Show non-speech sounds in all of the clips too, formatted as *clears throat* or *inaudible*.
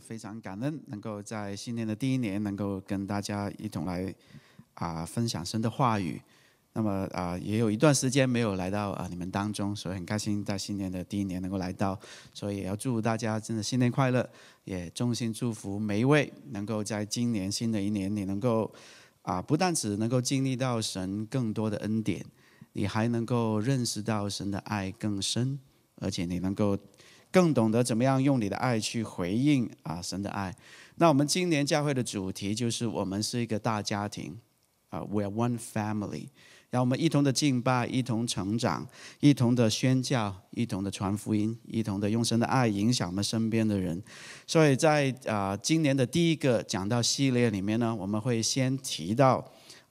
非常感恩，能够在新年的第一年能够跟大家一同来啊分享神的话语。那么啊，也有一段时间没有来到啊你们当中，所以很开心在新年的第一年能够来到，所以也要祝大家真的新年快乐，也衷心祝福每一位能够在今年新的一年你能够啊不但只能够经历到神更多的恩典，你还能够认识到神的爱更深，而且你能够。更懂得怎么样用你的爱去回应啊神的爱。那我们今年教会的主题就是我们是一个大家庭啊，we're a one family。让我们一同的敬拜，一同成长，一同的宣教，一同的传福音，一同的用神的爱影响我们身边的人。所以在啊今年的第一个讲到系列里面呢，我们会先提到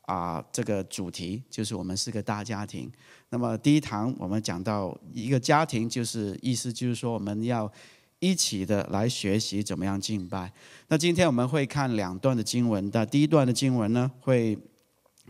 啊这个主题，就是我们是个大家庭。那么第一堂我们讲到一个家庭，就是意思就是说我们要一起的来学习怎么样敬拜。那今天我们会看两段的经文，那第一段的经文呢会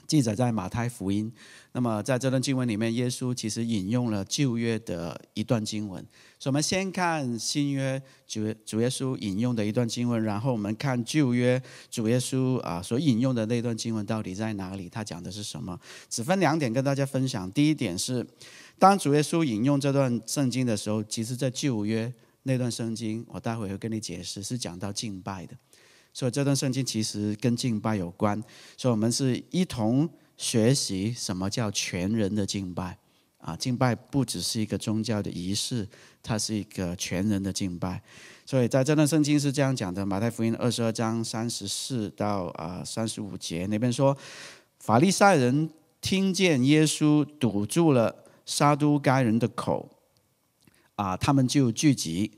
记载在马太福音。那么在这段经文里面，耶稣其实引用了旧约的一段经文。所以，我们先看新约主主耶稣引用的一段经文，然后我们看旧约主耶稣啊所引用的那段经文到底在哪里？他讲的是什么？只分两点跟大家分享。第一点是，当主耶稣引用这段圣经的时候，其实在旧约那段圣经，我待会会跟你解释，是讲到敬拜的。所以这段圣经其实跟敬拜有关。所以，我们是一同。学习什么叫全人的敬拜啊！敬拜不只是一个宗教的仪式，它是一个全人的敬拜。所以在这段圣经是这样讲的：马太福音二十二章三十四到啊三十五节那边说，法利赛人听见耶稣堵住了撒都该人的口，啊，他们就聚集。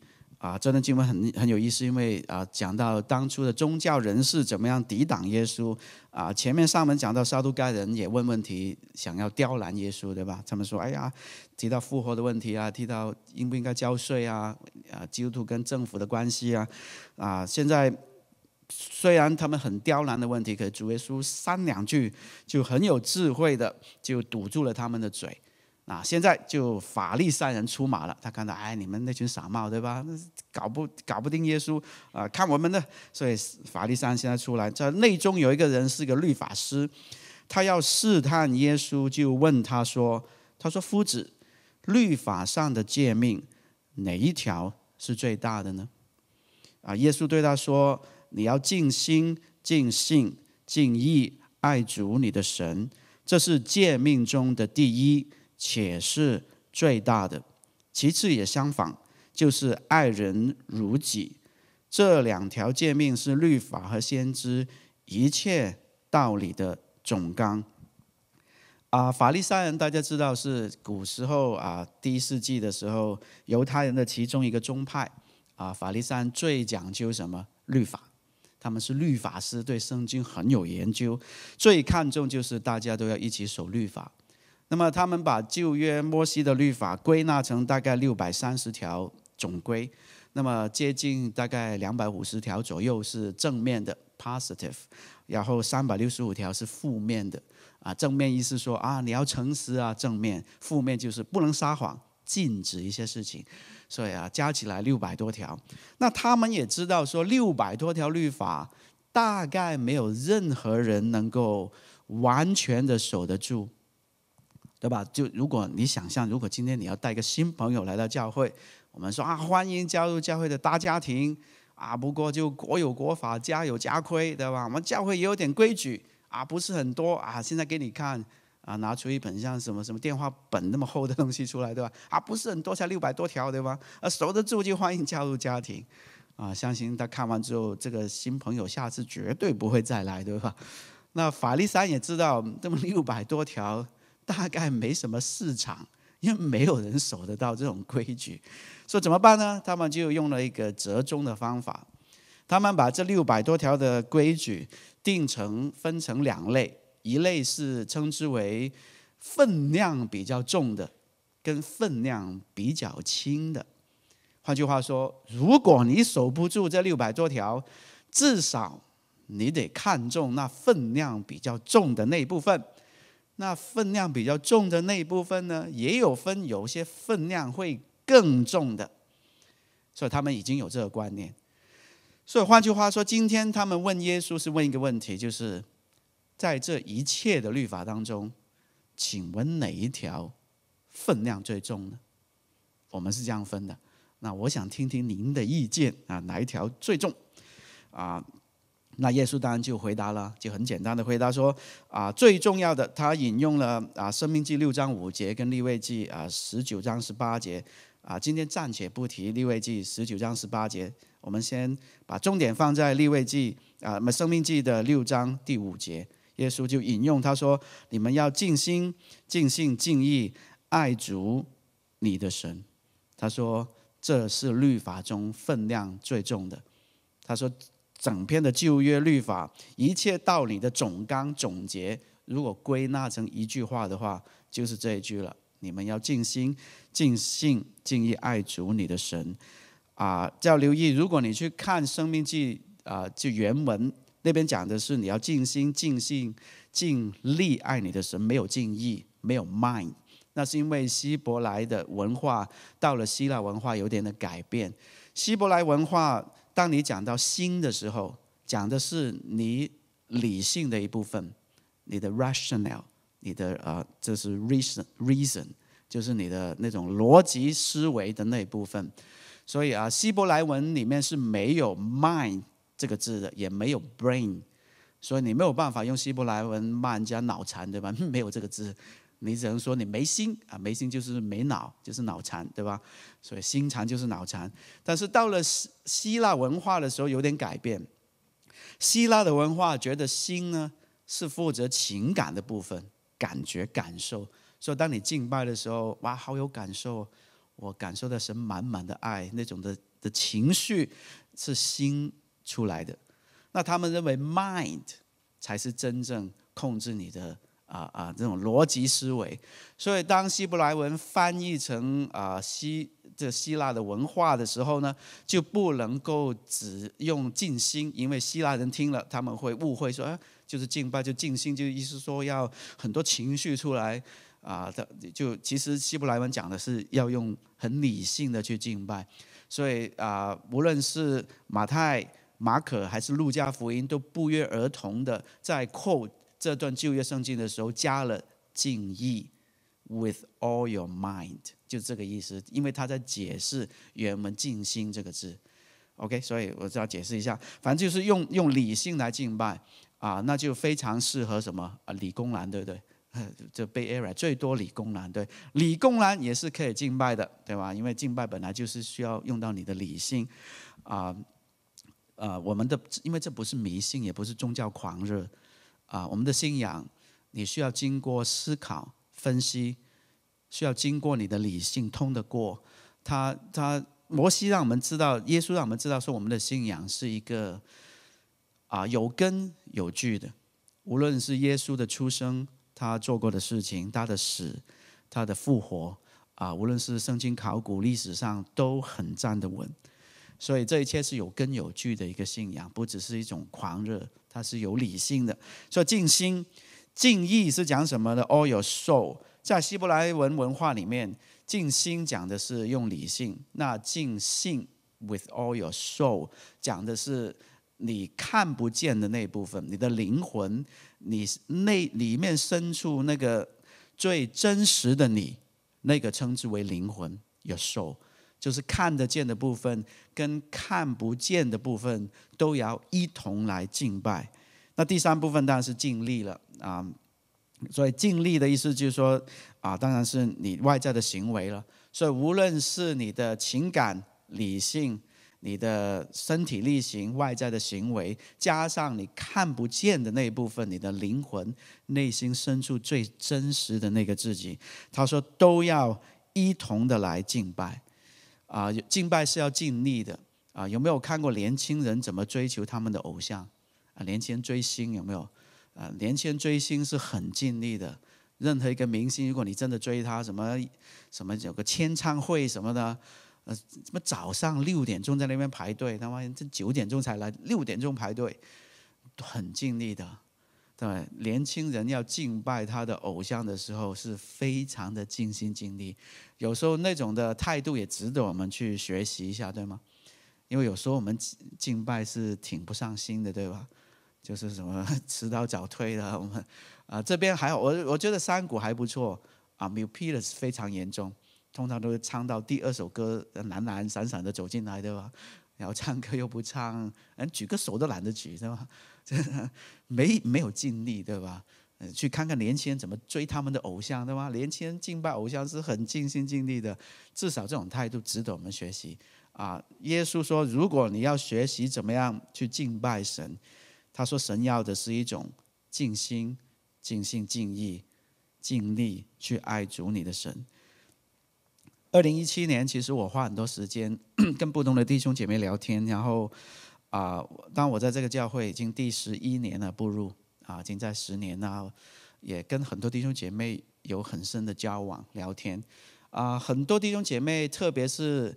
啊，这段经文很很有意思，因为啊，讲到当初的宗教人士怎么样抵挡耶稣啊，前面上文讲到撒都该人也问问题，想要刁难耶稣，对吧？他们说，哎呀，提到复活的问题啊，提到应不应该交税啊，啊，基督徒跟政府的关系啊，啊，现在虽然他们很刁难的问题，可是主耶稣三两句就很有智慧的就堵住了他们的嘴。啊，现在就法利三人出马了。他看到，哎，你们那群傻帽，对吧？搞不搞不定耶稣？呃，看我们的。所以法利三现在出来，在内中有一个人是个律法师，他要试探耶稣，就问他说：“他说，夫子，律法上的诫命哪一条是最大的呢？”啊，耶稣对他说：“你要尽心、尽性、尽意爱主你的神，这是诫命中的第一。”且是最大的，其次也相反，就是爱人如己。这两条诫命是律法和先知一切道理的总纲。啊，法利赛人大家知道是古时候啊第一世纪的时候犹太人的其中一个宗派。啊，法利赛最讲究什么？律法。他们是律法师，对圣经很有研究，最看重就是大家都要一起守律法。那么他们把旧约摩西的律法归纳成大概六百三十条总规，那么接近大概两百五十条左右是正面的 （positive），然后三百六十五条是负面的，啊，正面意思说啊你要诚实啊，正面；负面就是不能撒谎，禁止一些事情。所以啊，加起来六百多条。那他们也知道说，六百多条律法大概没有任何人能够完全的守得住。对吧？就如果你想象，如果今天你要带一个新朋友来到教会，我们说啊，欢迎加入教会的大家庭啊。不过就国有国法，家有家规，对吧？我们教会也有点规矩啊，不是很多啊。现在给你看啊，拿出一本像什么什么电话本那么厚的东西出来，对吧？啊，不是很多，才六百多条，对吧？啊，守得住就欢迎加入家庭啊。相信他看完之后，这个新朋友下次绝对不会再来，对吧？*laughs* 那法利赛也知道这么六百多条。大概没什么市场，因为没有人守得到这种规矩。*laughs* 说怎么办呢？他们就用了一个折中的方法，他们把这六百多条的规矩定成分成两类，一类是称之为分量比较重的，跟分量比较轻的。换句话说，如果你守不住这六百多条，至少你得看中那分量比较重的那一部分。那分量比较重的那一部分呢，也有分，有些分量会更重的，所以他们已经有这个观念。所以换句话说，今天他们问耶稣是问一个问题，就是在这一切的律法当中，请问哪一条分量最重呢？我们是这样分的。那我想听听您的意见啊，哪一条最重啊？那耶稣当然就回答了，就很简单的回答说：“啊，最重要的，他引用了啊，《生命记》六章五节跟《立位记》啊十九章十八节，啊，今天暂且不提《立位记》十九章十八节，我们先把重点放在《立位记》啊，那么《生命记》的六章第五节，耶稣就引用他说：‘你们要尽心、尽性、尽意爱主你的神。’他说这是律法中分量最重的。他说。”整篇的旧约律法，一切道理的总纲总结，如果归纳成一句话的话，就是这一句了。你们要尽心、尽性、尽意爱主你的神。啊，叫留意，如果你去看《生命记》啊，就原文那边讲的是你要尽心、尽性、尽力爱你的神，没有尽意，没有 mind，那是因为希伯来的文化到了希腊文化有点的改变，希伯来文化。当你讲到心的时候，讲的是你理性的一部分，你的 rational，你的呃，这是 reason，reason 就是你的那种逻辑思维的那一部分。所以啊，希伯来文里面是没有 mind 这个字的，也没有 brain，所以你没有办法用希伯来文骂人家脑残，对吧？*laughs* 没有这个字。你只能说你没心啊，没心就是没脑，就是脑残，对吧？所以心残就是脑残。但是到了希希腊文化的时候，有点改变。希腊的文化觉得心呢是负责情感的部分，感觉、感受。所以当你敬拜的时候，哇，好有感受，我感受到神满满的爱，那种的的情绪是心出来的。那他们认为 mind 才是真正控制你的。啊啊！这种逻辑思维，所以当希伯来文翻译成啊希这希腊的文化的时候呢，就不能够只用静心，因为希腊人听了他们会误会说，哎，就是敬拜就静心，就意思说要很多情绪出来啊。的就其实希伯来文讲的是要用很理性的去敬拜，所以啊，无论是马太、马可还是路加福音，都不约而同的在 quote。这段旧约圣经的时候加了敬意，with all your mind，就这个意思，因为他在解释原文“敬心”这个字。OK，所以我只要解释一下，反正就是用用理性来敬拜啊，那就非常适合什么啊理工男，对不对？*laughs* 这被 air 最多理工男，对，理工男也是可以敬拜的，对吧？因为敬拜本来就是需要用到你的理性啊，呃，我们的因为这不是迷信，也不是宗教狂热。啊，我们的信仰，你需要经过思考分析，需要经过你的理性通得过。他他，摩西让我们知道，耶稣让我们知道，说我们的信仰是一个啊有根有据的。无论是耶稣的出生，他做过的事情，他的死，他的复活，啊，无论是圣经考古历史上都很站得稳。所以这一切是有根有据的一个信仰，不只是一种狂热，它是有理性的。所以静心、静意是讲什么的？All your soul，在希伯来文文化里面，静心讲的是用理性，那尽性 with all your soul，讲的是你看不见的那部分，你的灵魂，你内里面深处那个最真实的你，那个称之为灵魂，your soul。就是看得见的部分跟看不见的部分都要一同来敬拜。那第三部分当然是尽力了啊。所以尽力的意思就是说啊，当然是你外在的行为了。所以无论是你的情感、理性、你的身体力行、外在的行为，加上你看不见的那一部分，你的灵魂、内心深处最真实的那个自己，他说都要一同的来敬拜。啊，敬拜是要尽力的啊！有没有看过年轻人怎么追求他们的偶像？啊，年轻人追星有没有？啊，年轻人追星是很尽力的。任何一个明星，如果你真的追他，什么什么有个签唱会什么的，呃，什么早上六点钟在那边排队？他妈这九点钟才来，六点钟排队，很尽力的。对，年轻人要敬拜他的偶像的时候，是非常的尽心尽力，有时候那种的态度也值得我们去学习一下，对吗？因为有时候我们敬拜是挺不上心的，对吧？就是什么迟到早退的，我们啊这边还好，我我觉得山谷还不错啊，没有 P s 非常严重，通常都会唱到第二首歌，懒懒散散的走进来，对吧？然后唱歌又不唱，连举个手都懒得举，对吧？没没有尽力，对吧？去看看年轻人怎么追他们的偶像，对吗？年轻人敬拜偶像是很尽心尽力的，至少这种态度值得我们学习啊！耶稣说，如果你要学习怎么样去敬拜神，他说神要的是一种尽心、尽心尽意、尽力去爱主你的神。二零一七年，其实我花很多时间 *clears throat* 跟不同的弟兄姐妹聊天，然后。啊，当我在这个教会已经第十一年了，步入啊，近在十年呢，也跟很多弟兄姐妹有很深的交往聊天。啊，很多弟兄姐妹，特别是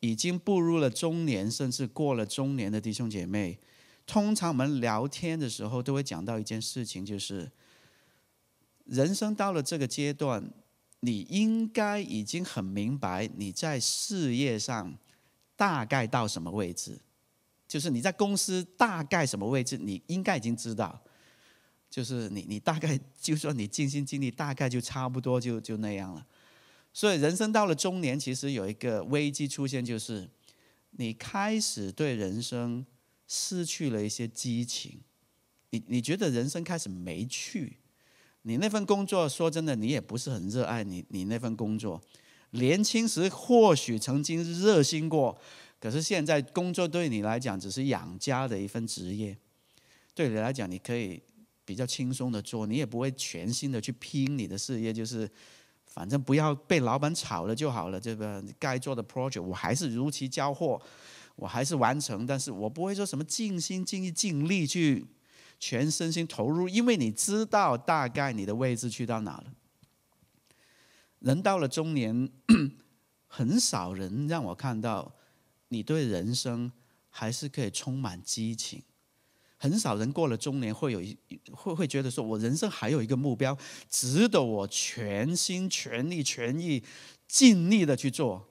已经步入了中年，甚至过了中年的弟兄姐妹，通常我们聊天的时候都会讲到一件事情，就是人生到了这个阶段，你应该已经很明白你在事业上大概到什么位置。就是你在公司大概什么位置，你应该已经知道。就是你，你大概就说你尽心尽力，大概就差不多就就那样了。所以，人生到了中年，其实有一个危机出现，就是你开始对人生失去了一些激情。你你觉得人生开始没趣？你那份工作，说真的，你也不是很热爱你你那份工作。年轻时或许曾经热心过。可是现在工作对你来讲只是养家的一份职业，对你来讲你可以比较轻松的做，你也不会全心的去拼你的事业，就是反正不要被老板炒了就好了。这个该做的 project 我还是如期交货，我还是完成，但是我不会说什么尽心尽意尽力去全身心投入，因为你知道大概你的位置去到哪了。人到了中年，*clears throat* 很少人让我看到。你对人生还是可以充满激情。很少人过了中年会有一会会觉得说：“我人生还有一个目标，值得我全心全力全意尽力的去做。”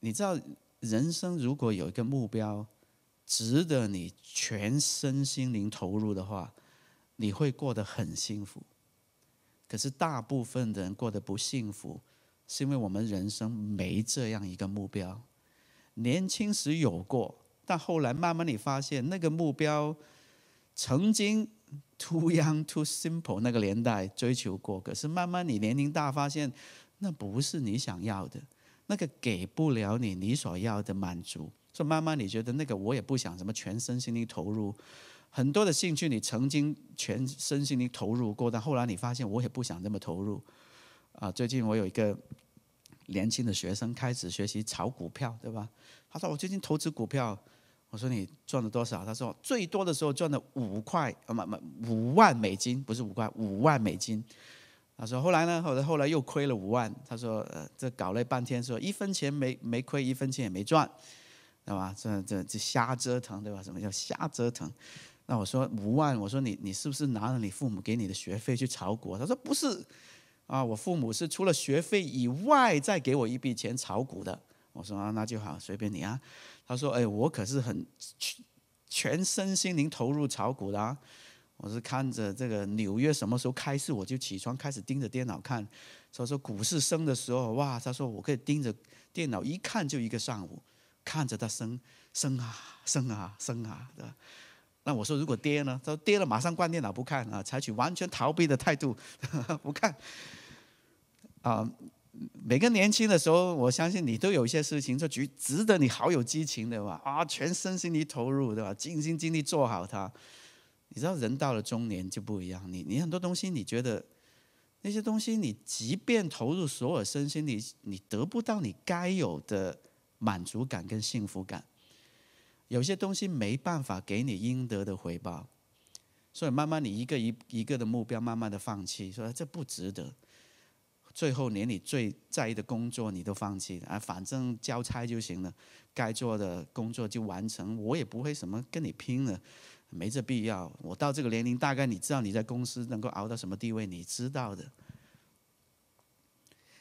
你知道，人生如果有一个目标，值得你全身心灵投入的话，你会过得很幸福。可是，大部分的人过得不幸福，是因为我们人生没这样一个目标。年轻时有过，但后来慢慢你发现，那个目标曾经 too young too simple 那个年代追求过，可是慢慢你年龄大，发现那不是你想要的，那个给不了你你所要的满足，所以慢慢你觉得那个我也不想什么全身心的投入，很多的兴趣你曾经全身心的投入过，但后来你发现我也不想这么投入。啊，最近我有一个。年轻的学生开始学习炒股票，对吧？他说我最近投资股票，我说你赚了多少？他说最多的时候赚了五块，啊，不不，五万美金，不是五块，五万美金。他说后来呢？后来后来又亏了五万。他说呃，这搞了半天，说一分钱没没亏，一分钱也没赚，对吧？这这这瞎折腾，对吧？什么叫瞎折腾？那我说五万，我说你你是不是拿了你父母给你的学费去炒股？他说不是。啊，我父母是除了学费以外再给我一笔钱炒股的。我说啊，那就好，随便你啊。他说，哎，我可是很全身心灵投入炒股的。啊。我是看着这个纽约什么时候开始，我就起床开始盯着电脑看。所以说股市升的时候，哇，他说我可以盯着电脑一看就一个上午，看着它升升啊升啊升啊的。那我说，如果跌呢？他说跌了，马上关电脑不看啊，采取完全逃避的态度，*laughs* 不看。啊，每个年轻的时候，我相信你都有一些事情，这局值得你好有激情对吧？啊，全身心的投入对吧？尽心尽力做好它。你知道，人到了中年就不一样，你你很多东西你觉得那些东西，你即便投入所有身心，你你得不到你该有的满足感跟幸福感。有些东西没办法给你应得的回报，所以慢慢你一个一一个的目标，慢慢的放弃，说这不值得。最后连你最在意的工作你都放弃了啊，反正交差就行了，该做的工作就完成，我也不会什么跟你拼了，没这必要。我到这个年龄，大概你知道你在公司能够熬到什么地位，你知道的。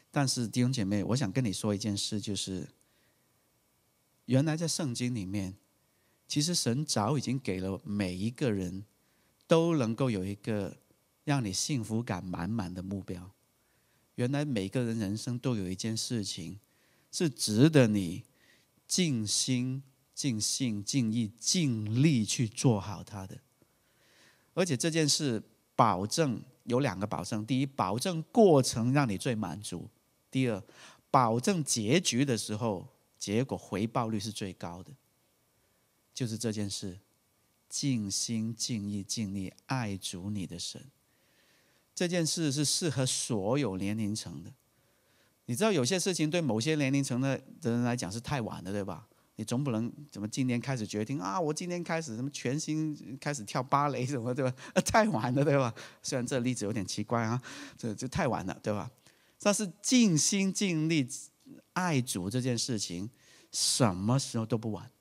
但是弟兄姐妹，我想跟你说一件事，就是原来在圣经里面。其实神早已经给了每一个人都能够有一个让你幸福感满满的目标。原来每个人人生都有一件事情是值得你尽心、尽性、尽意、尽力去做好它的。而且这件事保证有两个保证：第一，保证过程让你最满足；第二，保证结局的时候结果回报率是最高的。就是这件事，尽心尽意尽力爱主你的神。这件事是适合所有年龄层的。你知道有些事情对某些年龄层的的人来讲是太晚了，对吧？你总不能怎么今天开始决定啊？我今天开始什么全新开始跳芭蕾什么，对吧？*laughs* 太晚了，对吧？虽然这例子有点奇怪啊，这就太晚了，对吧？但是尽心尽力爱主这件事情，什么时候都不晚。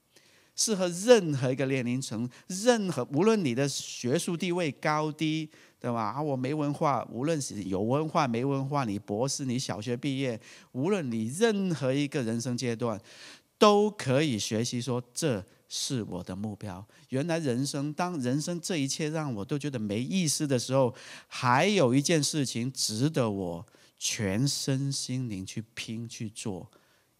适合任何一个年龄层，任何无论你的学术地位高低，对吧？啊，我没文化，无论是有文化没文化，你博士，你小学毕业，无论你任何一个人生阶段，都可以学习。说这是我的目标。原来人生，当人生这一切让我都觉得没意思的时候，还有一件事情值得我全身心灵去拼去做。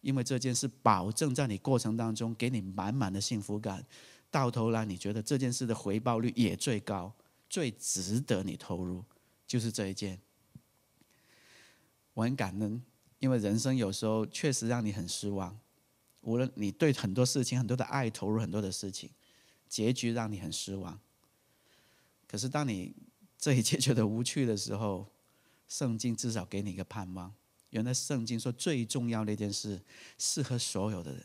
因为这件事，保证在你过程当中给你满满的幸福感，到头来你觉得这件事的回报率也最高，最值得你投入，就是这一件。我很感恩，因为人生有时候确实让你很失望，无论你对很多事情、很多的爱投入很多的事情，结局让你很失望。可是当你这一切觉得无趣的时候，圣经至少给你一个盼望。原来圣经说最重要的那件事适合所有的人。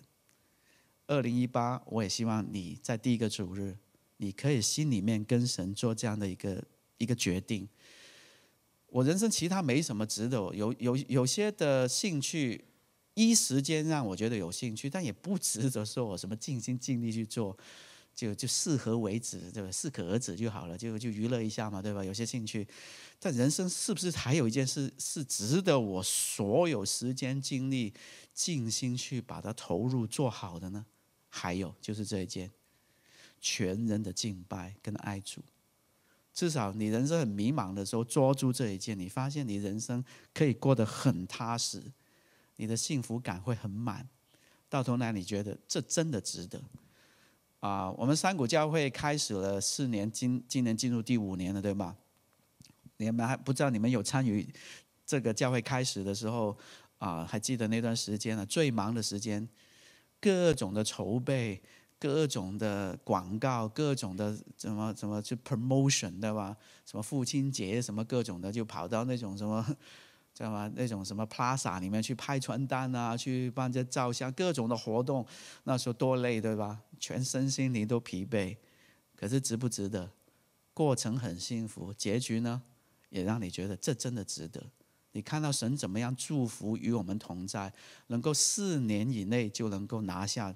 二零一八，我也希望你在第一个主日，你可以心里面跟神做这样的一个一个决定。我人生其他没什么值得，有有有些的兴趣，一时间让我觉得有兴趣，但也不值得说我什么尽心尽力去做。就就适合为止，对吧？适可而止就好了，就就娱乐一下嘛，对吧？有些兴趣，但人生是不是还有一件事是值得我所有时间精力、尽心去把它投入做好的呢？还有就是这一件，全人的敬拜跟爱主。至少你人生很迷茫的时候，抓住这一件，你发现你人生可以过得很踏实，你的幸福感会很满。到头来，你觉得这真的值得。啊，我们三股教会开始了四年，今今年进入第五年了，对吧？你们还不知道，你们有参与这个教会开始的时候啊？还记得那段时间呢？最忙的时间，各种的筹备，各种的广告，各种的怎么怎么就 promotion 对吧？什么父亲节，什么各种的，就跑到那种什么。知道吗？那种什么 plaza 里面去拍传单啊，去帮着照相，各种的活动，那时候多累，对吧？全身心里都疲惫。可是值不值得？过程很幸福，结局呢，也让你觉得这真的值得。你看到神怎么样祝福与我们同在，能够四年以内就能够拿下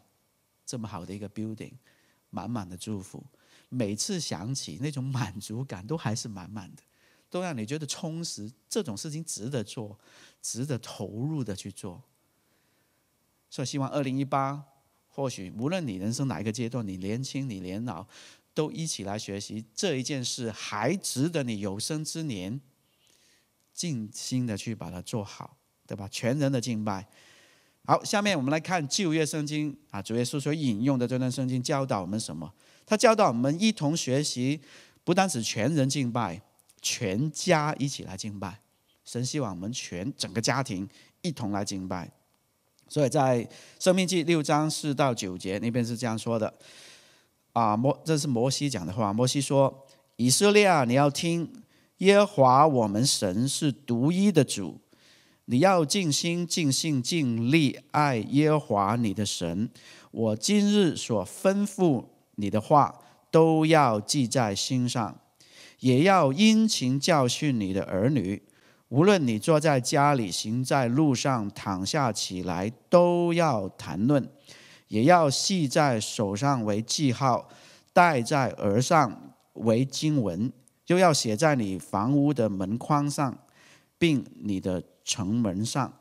这么好的一个 building，满满的祝福。每次想起那种满足感，都还是满满的。都让你觉得充实，这种事情值得做，值得投入的去做。所以，希望二零一八，或许无论你人生哪一个阶段，你年轻，你年老，都一起来学习这一件事，还值得你有生之年尽心的去把它做好，对吧？全人的敬拜。好，下面我们来看旧约圣经啊，主耶稣所引用的这段圣经教导我们什么？他教导我们一同学习，不单指全人敬拜。全家一起来敬拜，神希望我们全整个家庭一同来敬拜。所以在《生命记》六章四到九节那边是这样说的：啊，摩这是摩西讲的话。摩西说：“以色列啊，你要听耶和华我们神是独一的主，你要尽心、尽性、尽力爱耶和华你的神。我今日所吩咐你的话，都要记在心上。”也要殷勤教训你的儿女，无论你坐在家里、行在路上、躺下起来，都要谈论；也要系在手上为记号，戴在额上为经文，又要写在你房屋的门框上，并你的城门上。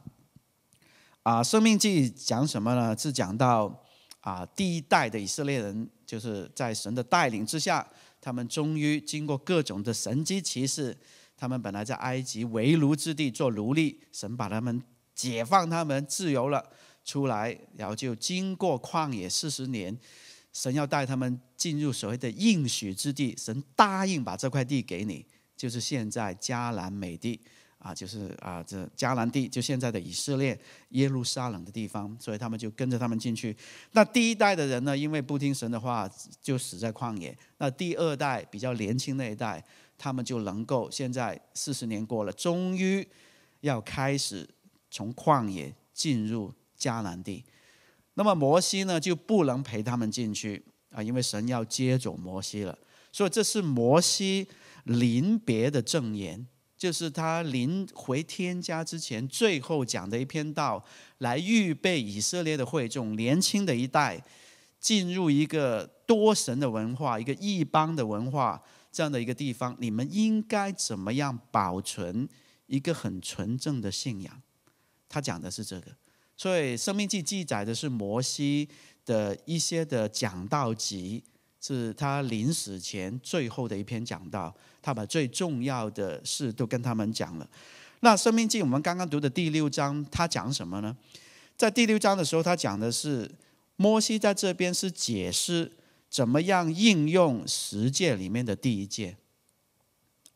啊，《生命记》讲什么呢？是讲到啊，第一代的以色列人就是在神的带领之下。他们终于经过各种的神机骑士，他们本来在埃及为奴之地做奴隶，神把他们解放，他们自由了，出来，然后就经过旷野四十年，神要带他们进入所谓的应许之地，神答应把这块地给你，就是现在加南美地。啊，就是啊，这迦南地就现在的以色列耶路撒冷的地方，所以他们就跟着他们进去。那第一代的人呢，因为不听神的话，就死在旷野。那第二代比较年轻那一代，他们就能够现在四十年过了，终于要开始从旷野进入迦南地。那么摩西呢，就不能陪他们进去啊，因为神要接走摩西了。所以这是摩西临别的证言。就是他临回天家之前，最后讲的一篇道，来预备以色列的会众，年轻的一代进入一个多神的文化、一个异邦的文化这样的一个地方，你们应该怎么样保存一个很纯正的信仰？他讲的是这个。所以《生命记》记载的是摩西的一些的讲道集。是他临死前最后的一篇讲道，他把最重要的事都跟他们讲了。那《生命记》我们刚刚读的第六章，他讲什么呢？在第六章的时候，他讲的是摩西在这边是解释怎么样应用十诫里面的第一诫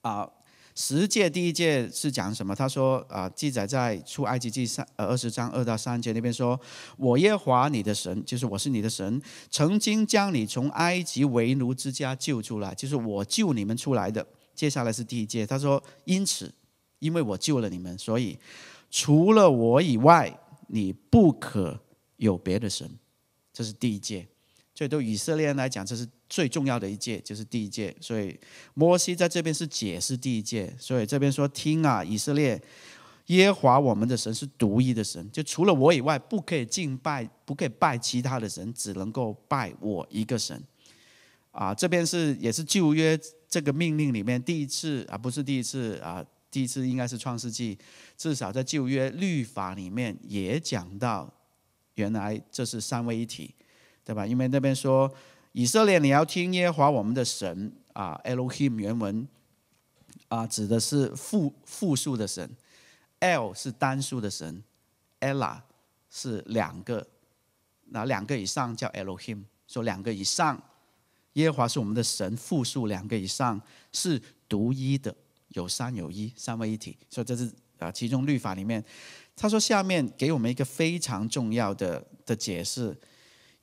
啊。十诫第一诫是讲什么？他说啊，记载在出埃及记三呃二十章二到三节那边说，我耶华你的神，就是我是你的神，曾经将你从埃及为奴之家救出来，就是我救你们出来的。接下来是第一诫，他说因此，因为我救了你们，所以除了我以外，你不可有别的神。这是第一诫，所以对以色列人来讲，这是。最重要的一届就是第一届，所以摩西在这边是解释第一届，所以这边说听啊，以色列，耶华我们的神是独一的神，就除了我以外，不可以敬拜，不可以拜其他的神，只能够拜我一个神。啊，这边是也是旧约这个命令里面第一次啊，不是第一次啊，第一次应该是创世纪，至少在旧约律法里面也讲到，原来这是三位一体，对吧？因为那边说。以色列，你要听耶和华我们的神啊，Elohim 原文啊，指的是复复数的神，L 是单数的神，Ella 是两个，那两个以上叫 Elohim，说两个以上，耶和华是我们的神，复数两个以上是独一的，有三有一三位一体，所以这是啊，其中律法里面，他说下面给我们一个非常重要的的解释。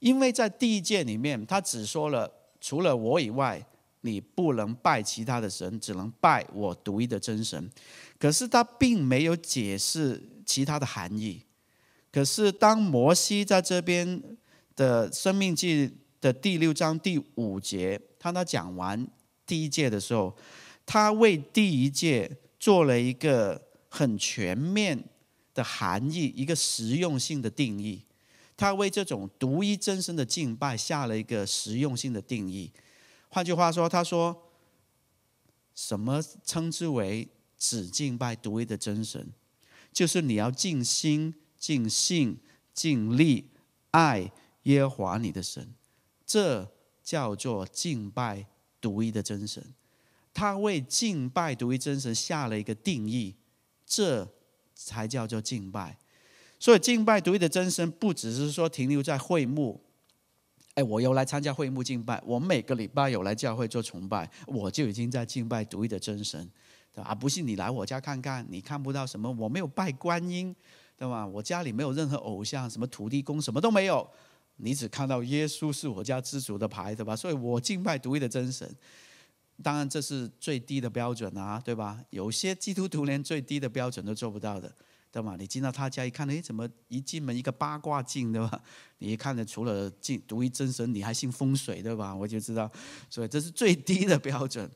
因为在第一诫里面，他只说了除了我以外，你不能拜其他的神，只能拜我独一的真神。可是他并没有解释其他的含义。可是当摩西在这边的生命记的第六章第五节，他那讲完第一诫的时候，他为第一诫做了一个很全面的含义，一个实用性的定义。他为这种独一真神的敬拜下了一个实用性的定义，换句话说，他说：什么称之为只敬拜独一的真神？就是你要尽心、尽性、尽力爱耶和华你的神，这叫做敬拜独一的真神。他为敬拜独一真神下了一个定义，这才叫做敬拜。所以敬拜独一的真神，不只是说停留在会幕。哎，我有来参加会幕敬拜，我每个礼拜有来教会做崇拜，我就已经在敬拜独一的真神，对吧？不信你来我家看看，你看不到什么，我没有拜观音，对吧？我家里没有任何偶像，什么土地公什么都没有，你只看到耶稣是我家之主的牌，对吧？所以我敬拜独一的真神。当然，这是最低的标准啊，对吧？有些基督徒连最低的标准都做不到的。对吧？你进到他家一看，哎，怎么一进门一个八卦镜，对吧？*laughs* 你看着除了敬独一真神，你还信风水，对吧？我就知道，所以这是最低的标准。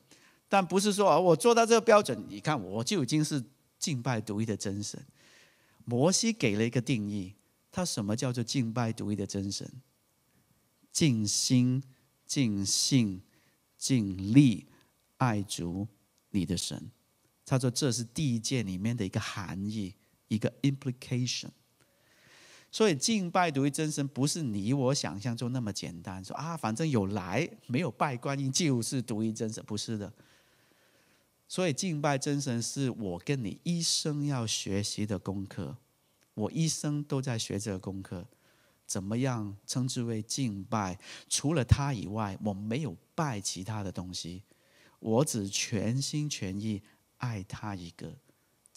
但不是说啊，我做到这个标准，你看我就已经是敬拜独一的真神。摩西给了一个定义，他什么叫做敬拜独一的真神？尽心、尽性、尽力爱足你的神。他说这是第一诫里面的一个含义。一个 implication，所以敬拜独一真神不是你我想象中那么简单。说啊，反正有来没有拜观音就是独一真神，不是的。所以敬拜真神是我跟你一生要学习的功课，我一生都在学这个功课。怎么样称之为敬拜？除了他以外，我没有拜其他的东西，我只全心全意爱他一个。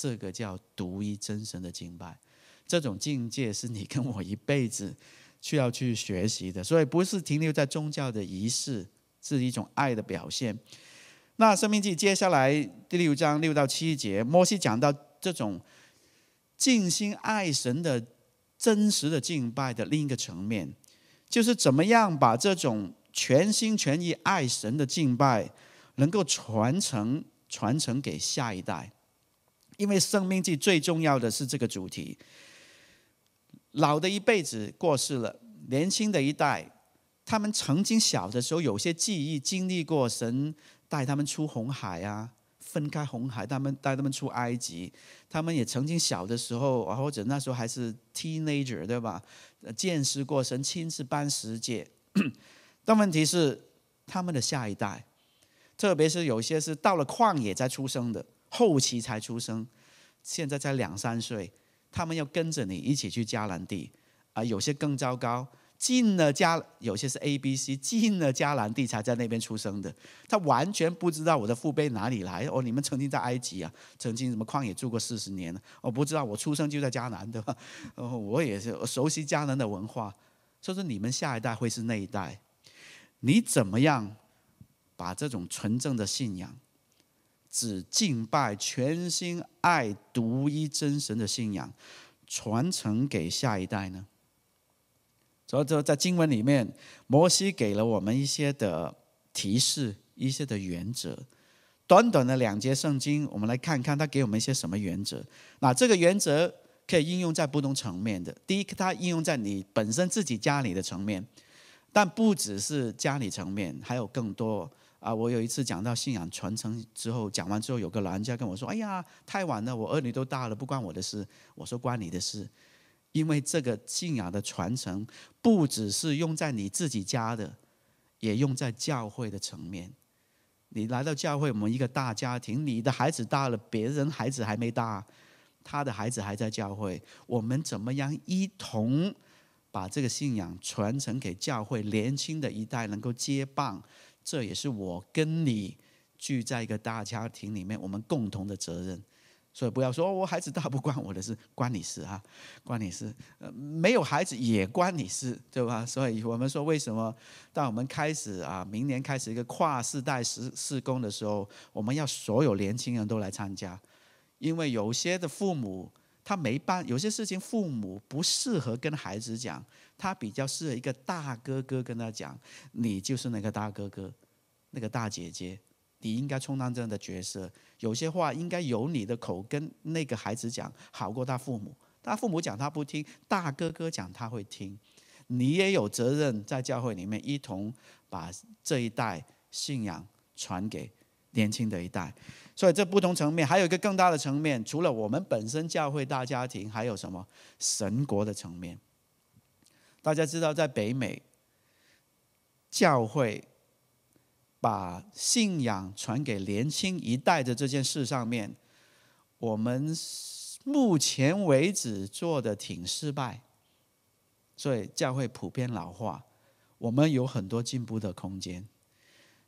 这个叫独一真神的敬拜，这种境界是你跟我一辈子需要去学习的。所以不是停留在宗教的仪式，是一种爱的表现。那《生命记》接下来第六章六到七节，摩西讲到这种尽心爱神的真实的敬拜的另一个层面，就是怎么样把这种全心全意爱神的敬拜能够传承传承给下一代。因为生命记》最重要的是这个主题。老的一辈子过世了，年轻的一代，他们曾经小的时候有些记忆，经历过神带他们出红海啊，分开红海，他们带他们出埃及，他们也曾经小的时候啊，或者那时候还是 teenager 对吧？见识过神亲自搬石界。*coughs* 但问题是，他们的下一代，特别是有些是到了旷野才出生的。后期才出生，现在才两三岁，他们要跟着你一起去迦南地，啊，有些更糟糕，进了迦，有些是 A、B、C，进了迦南地才在那边出生的，他完全不知道我的父辈哪里来哦，你们曾经在埃及啊，曾经什么旷野住过四十年，我不知道我出生就在迦南的，*laughs* 我也是熟悉迦南的文化，所以说你们下一代会是那一代，你怎么样把这种纯正的信仰？只敬拜全心爱独一真神的信仰，传承给下一代呢。所以，就在经文里面，摩西给了我们一些的提示，一些的原则。短短的两节圣经，我们来看看他给我们一些什么原则。那这个原则可以应用在不同层面的。第一，它应用在你本身自己家里的层面，但不只是家里层面，还有更多。啊，我有一次讲到信仰传承之后，讲完之后有个老人家跟我说：“哎呀，太晚了，我儿女都大了，不关我的事。”我说：“关你的事，因为这个信仰的传承不只是用在你自己家的，也用在教会的层面。你来到教会，我们一个大家庭，你的孩子大了，别人孩子还没大，他的孩子还在教会。我们怎么样一同把这个信仰传承给教会年轻的一代，能够接棒？”这也是我跟你聚在一个大家庭里面，我们共同的责任。所以不要说我孩子大不关我的事，关你事啊，*laughs* 关你事。呃，没有孩子也关你事，对吧？所以，我们说为什么？当我们开始啊，明年开始一个跨世代施施工的时候，我们要所有年轻人都来参加，因为有些的父母。他没办，有些事情父母不适合跟孩子讲，他比较适合一个大哥哥跟他讲。你就是那个大哥哥，那个大姐姐，你应该充当这样的角色。有些话应该由你的口跟那个孩子讲，好过他父母。他父母讲他不听，大哥哥讲他会听。你也有责任在教会里面一同把这一代信仰传给年轻的一代。所以，这不同层面，还有一个更大的层面，除了我们本身教会大家庭，还有什么神国的层面？大家知道，在北美教会把信仰传给年轻一代的这件事上面，我们目前为止做的挺失败，所以教会普遍老化，我们有很多进步的空间。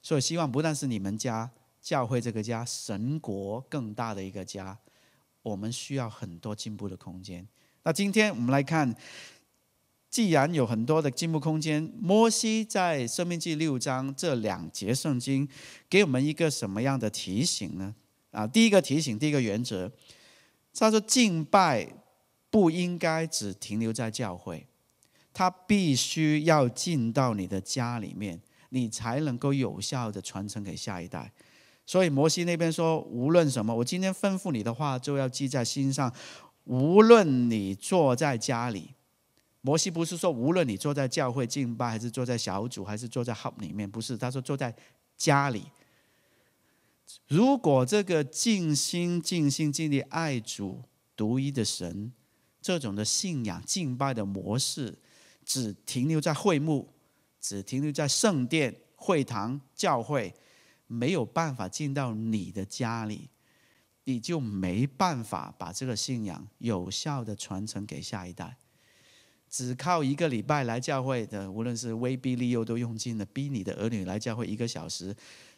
所以，希望不但是你们家。教会这个家，神国更大的一个家，我们需要很多进步的空间。那今天我们来看，既然有很多的进步空间，摩西在《生命记》六章这两节圣经给我们一个什么样的提醒呢？啊，第一个提醒，第一个原则，他说敬拜不应该只停留在教会，他必须要进到你的家里面，你才能够有效的传承给下一代。所以摩西那边说，无论什么，我今天吩咐你的话就要记在心上。无论你坐在家里，摩西不是说无论你坐在教会敬拜，还是坐在小组，还是坐在 Hub 里面，不是，他说坐在家里。如果这个尽心、尽心、尽力爱主独一的神，这种的信仰敬拜的模式，只停留在会幕，只停留在圣殿、会堂、教会。没有办法进到你的家里，你就没办法把这个信仰有效的传承给下一代。只靠一个礼拜来教会的，无论是威逼利诱都用尽了，逼你的儿女来教会一个小时，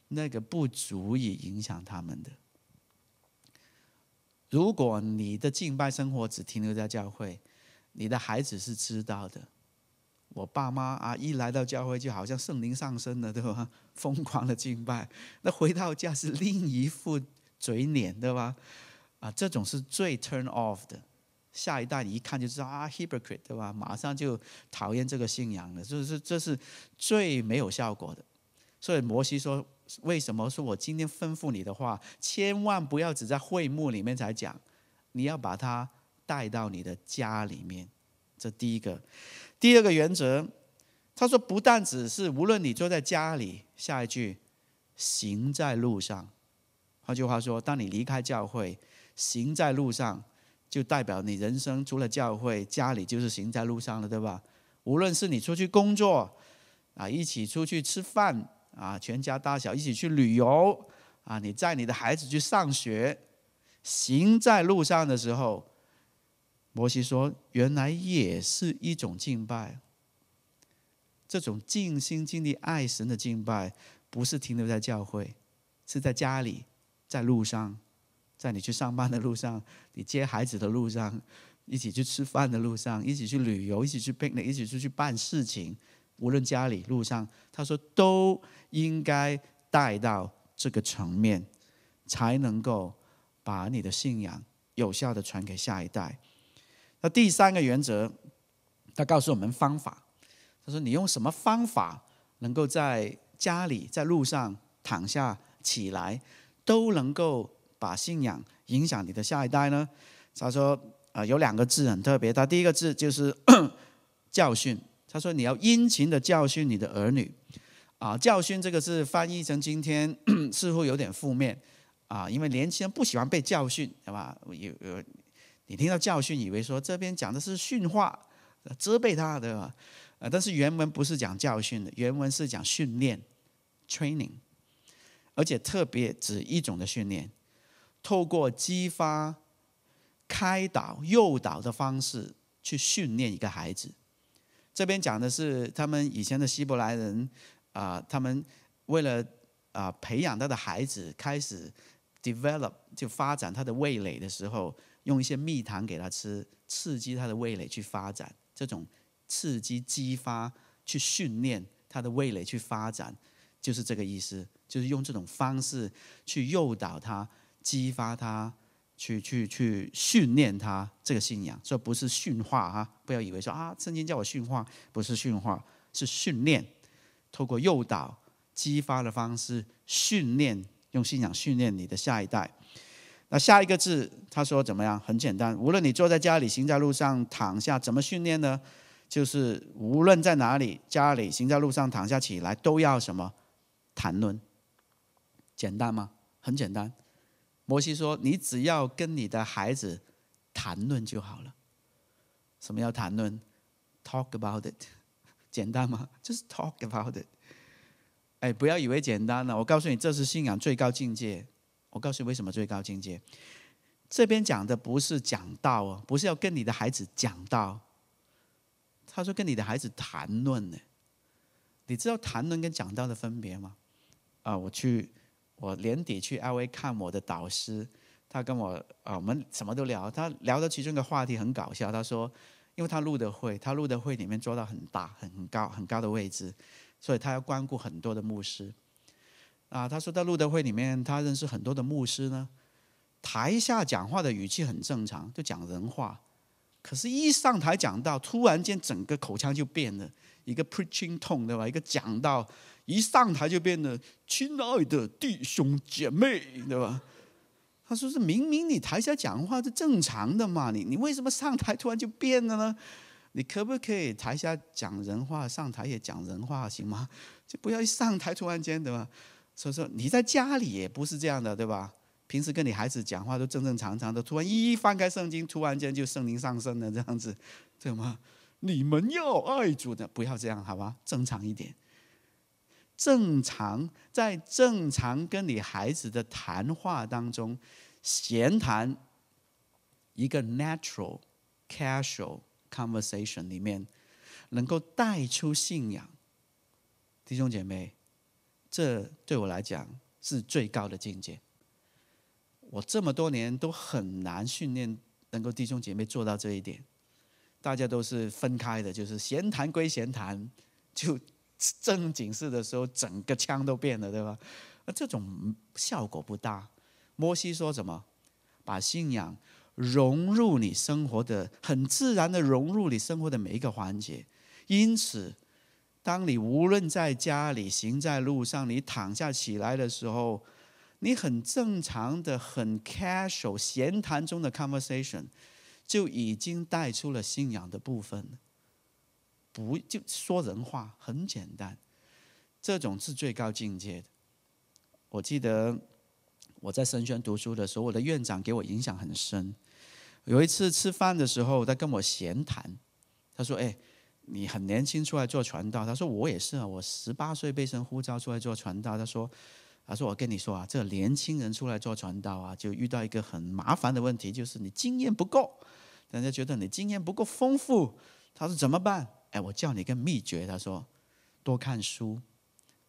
那个不足以影响他们的。如果你的敬拜生活只停留在教会，你的孩子是知道的。我爸妈啊，一来到教会就好像圣灵上身了，对吧？*laughs* 疯狂的敬拜。那回到家是另一副嘴脸，对吧？啊，这种是最 turn off 的。下一代一看就知道啊，hypocrite，对吧？马上就讨厌这个信仰了。就是这是最没有效果的。所以摩西说：“为什么说我今天吩咐你的话，千万不要只在会幕里面才讲，你要把它带到你的家里面。”这第一个。第二个原则，他说，不但只是无论你坐在家里，下一句，行在路上，换句话说，当你离开教会，行在路上，就代表你人生除了教会家里就是行在路上了，对吧？无论是你出去工作，啊，一起出去吃饭，啊，全家大小一起去旅游，啊，你带你的孩子去上学，行在路上的时候。摩西说：“原来也是一种敬拜。这种尽心尽力爱神的敬拜，不是停留在教会，是在家里，在路上，在你去上班的路上，你接孩子的路上，一起去吃饭的路上，一起去旅游，一起去办，一起出去办事情。无论家里、路上，他说都应该带到这个层面，才能够把你的信仰有效的传给下一代。”那第三个原则，他告诉我们方法。他说：“你用什么方法，能够在家里、在路上、躺下、起来，都能够把信仰影响你的下一代呢？”他说：“啊，有两个字很特别。他第一个字就是 *coughs* ‘教训’。他说你要殷勤的教训你的儿女啊，教训这个字翻译成今天 *coughs* 似乎有点负面啊，因为年轻人不喜欢被教训，对吧？有有。”你听到教训，以为说这边讲的是训话，责备他，对吧？但是原文不是讲教训的，原文是讲训练，training，而且特别指一种的训练，透过激发、开导、诱导的方式去训练一个孩子。这边讲的是他们以前的希伯来人，啊，他们为了啊培养他的孩子，开始。develop 就发展它的味蕾的时候，用一些蜜糖给它吃，刺激它的味蕾去发展。这种刺激、激发、去训练它的味蕾去发展，就是这个意思。就是用这种方式去诱导它、激发它、去去去训练他这个信仰，这不是驯化啊！不要以为说啊，圣经叫我驯化，不是驯化，是训练。透过诱导、激发的方式训练。用信仰训练你的下一代。那下一个字，他说怎么样？很简单，无论你坐在家里、行在路上、躺下，怎么训练呢？就是无论在哪里，家里、行在路上、躺下起来，都要什么？谈论。简单吗？很简单。摩西说，你只要跟你的孩子谈论就好了。什么要谈论？Talk about it。简单吗？Just talk about it。哎，不要以为简单了。我告诉你，这是信仰最高境界。我告诉你为什么最高境界？这边讲的不是讲道哦，不是要跟你的孩子讲道。他说跟你的孩子谈论呢。你知道谈论跟讲道的分别吗？啊，我去，我年底去 L A 看我的导师，他跟我啊，我们什么都聊。他聊的其中一个话题很搞笑。他说，因为他录的会，他录的会里面做到很大、很高、很高的位置。所以他要关顾很多的牧师，啊，他说在路德会里面，他认识很多的牧师呢。台下讲话的语气很正常，就讲人话。可是，一上台讲到，突然间整个口腔就变了，一个 preaching tone 对吧？一个讲到一上台就变得“亲爱的弟兄姐妹”对吧？他说：“是明明你台下讲话是正常的嘛，你你为什么上台突然就变了呢？”你可不可以台下讲人话，上台也讲人话，行吗？*laughs* 就不要一上台突然间，对吧？所以说你在家里也不是这样的，对吧？平时跟你孩子讲话都正正常常的，突然一一翻开圣经，突然间就圣灵上升了这样子，对吗？你们要爱主的，不要这样好吧？正常一点，正常在正常跟你孩子的谈话当中，闲谈一个 natural casual。conversation 里面，能够带出信仰，弟兄姐妹，这对我来讲是最高的境界。我这么多年都很难训练能够弟兄姐妹做到这一点。大家都是分开的，就是闲谈归闲谈，就正经事的时候，整个腔都变了，对吧？那这种效果不大。摩西说什么？把信仰。融入你生活的很自然的融入你生活的每一个环节，因此，当你无论在家里、行在路上、你躺下起来的时候，你很正常的、很 casual 闲谈中的 conversation，就已经带出了信仰的部分。不就说人话，很简单，这种是最高境界的。我记得我在深圳读书的时候，我的院长给我影响很深。有一次吃饭的时候，他跟我闲谈，他说：“哎，你很年轻出来做传道。”他说：“我也是啊，我十八岁被神呼召出来做传道。”他说：“他说我跟你说啊，这年轻人出来做传道啊，就遇到一个很麻烦的问题，就是你经验不够，人家觉得你经验不够丰富。”他说：“怎么办？”哎，我教你一个秘诀。他说：“多看书，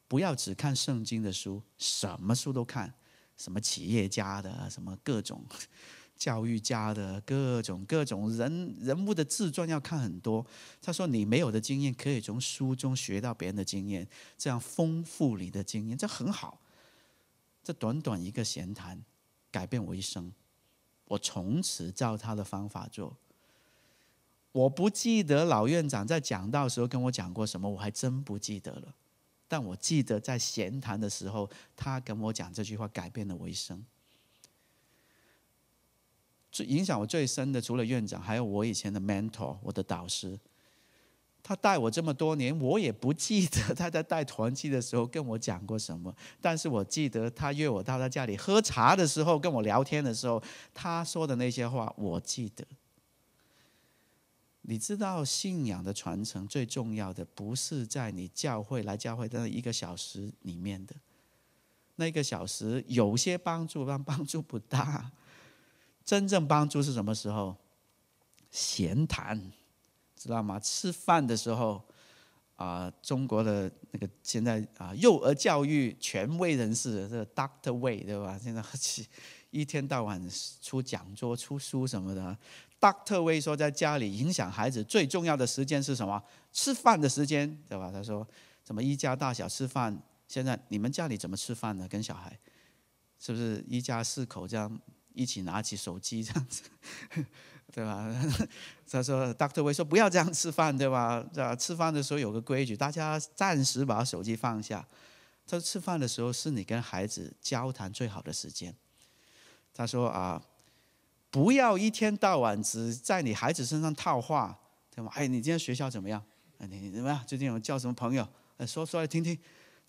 不要只看圣经的书，什么书都看，什么企业家的，什么各种。”教育家的各种各种人人物的自传要看很多。他说：“你没有的经验，可以从书中学到别人的经验，这样丰富你的经验，这很好。”这短短一个闲谈，改变我一生。我从此照他的方法做。我不记得老院长在讲到时候跟我讲过什么，我还真不记得了。但我记得在闲谈的时候，他跟我讲这句话，改变了我一生。最影响我最深的，除了院长，还有我以前的 mentor，我的导师。他带我这么多年，我也不记得他在带团契的时候跟我讲过什么。但是我记得他约我到他家里喝茶的时候，跟我聊天的时候，他说的那些话，我记得。你知道，信仰的传承最重要的，不是在你教会来教会的一个小时里面的。那一个小时有些帮助，但帮助不大。真正帮助是什么时候？闲谈，知道吗？吃饭的时候，啊，中国的那个现在啊，幼儿教育权威人士，这 Dr. o c Wei 对吧？现在一天到晚出讲座、出书什么的。Dr. o c Wei 说，在家里影响孩子最重要的时间是什么？吃饭的时间，对吧？他说，怎么一家大小吃饭？现在你们家里怎么吃饭呢？跟小孩，是不是一家四口这样？一起拿起手机 *laughs* 这样子，对吧？*laughs* 他说，Doctor 会说不要这样吃饭，对吧？这吃饭的时候有个规矩，大家暂时把手机放下。他说，吃饭的时候是你跟孩子交谈最好的时间。他说啊，不要一天到晚只在你孩子身上套话，对吗？哎，你今天学校怎么样？你怎么样？最近有交什么朋友？说出来听听。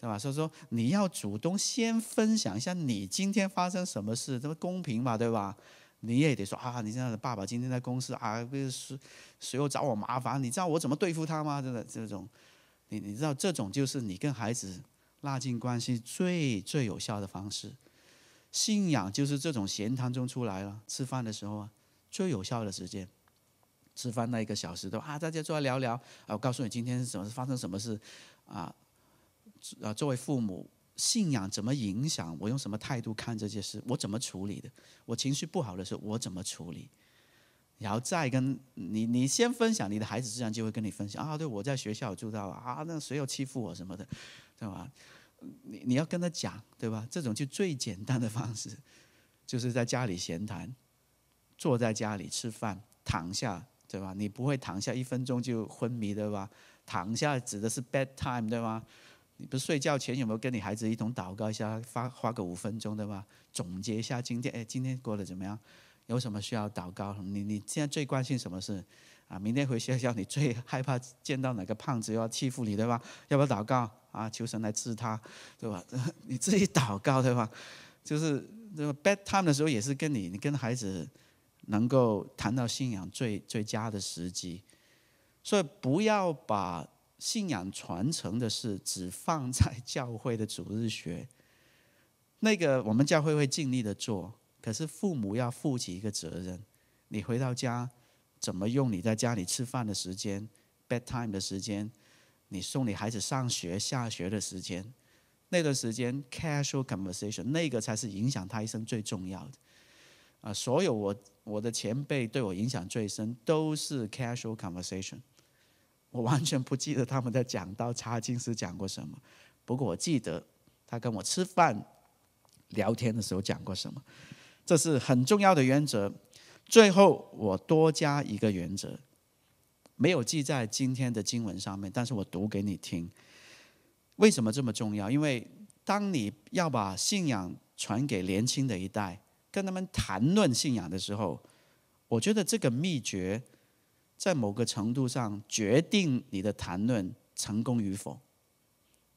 对吧？所以说你要主动先分享一下你今天发生什么事，这不公平嘛，对吧？你也得说啊，你的爸爸今天在公司啊，不是谁又找我麻烦？你知道我怎么对付他吗？真的这种，你你知道这种就是你跟孩子拉近关系最最有效的方式。信仰就是这种闲谈中出来了，吃饭的时候啊，最有效的时间，吃饭那一个小时，都啊，大家坐来聊聊啊，我告诉你今天什么发生什么事啊。啊，作为父母，信仰怎么影响我？用什么态度看这些事？我怎么处理的？我情绪不好的时候，我怎么处理？然后再跟你，你先分享你的孩子，自然就会跟你分享啊。对，我在学校住到啊，那谁又欺负我什么的，对吧？你你要跟他讲，对吧？这种就最简单的方式，就是在家里闲谈，坐在家里吃饭，躺下，对吧？你不会躺下一分钟就昏迷对吧？躺下指的是 bed time，对吗？你不是睡觉前有没有跟你孩子一同祷告一下，花花个五分钟对吧？总结一下今天，哎，今天过得怎么样？有什么需要祷告？你你现在最关心什么事？啊，明天回学校你最害怕见到哪个胖子要欺负你对吧？要不要祷告啊？求神来治他，对吧？*laughs* 你自己祷告对吧？就是个 bad time 的时候也是跟你，你跟孩子能够谈到信仰最最佳的时机，所以不要把。信仰传承的事只放在教会的主日学，*laughs* 那个我们教会会尽力的做。可是父母要负起一个责任，你回到家怎么用你在家里吃饭的时间、bed time 的时间，你送你孩子上学下学的时间，那段时间 casual conversation 那个才是影响他一生最重要的。啊，所有我我的前辈对我影响最深都是 casual conversation。我完全不记得他们在讲到查金斯讲过什么，不过我记得他跟我吃饭聊天的时候讲过什么。这是很重要的原则。最后我多加一个原则，没有记在今天的经文上面，但是我读给你听。为什么这么重要？因为当你要把信仰传给年轻的一代，跟他们谈论信仰的时候，我觉得这个秘诀。在某个程度上决定你的谈论成功与否，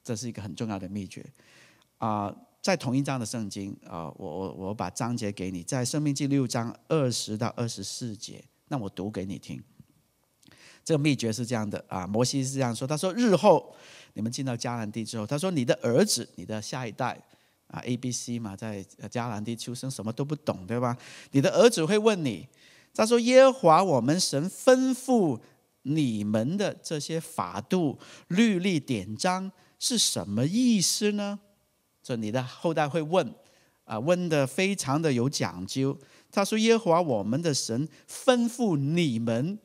这是一个很重要的秘诀啊！在同一章的圣经啊，我我我把章节给你，在《生命记》六章二十到二十四节，那我读给你听。这个秘诀是这样的啊，摩西是这样说：“他说，日后你们进到迦南地之后，他说，你的儿子，你的下一代啊，A、B、C 嘛，在迦南地出生，什么都不懂，对吧？你的儿子会问你。”他说：“耶和华，我们神吩咐你们的这些法度、律例、典章是什么意思呢？”这你的后代会问，啊，问的非常的有讲究。他说：“耶和华，我们的神吩咐你们，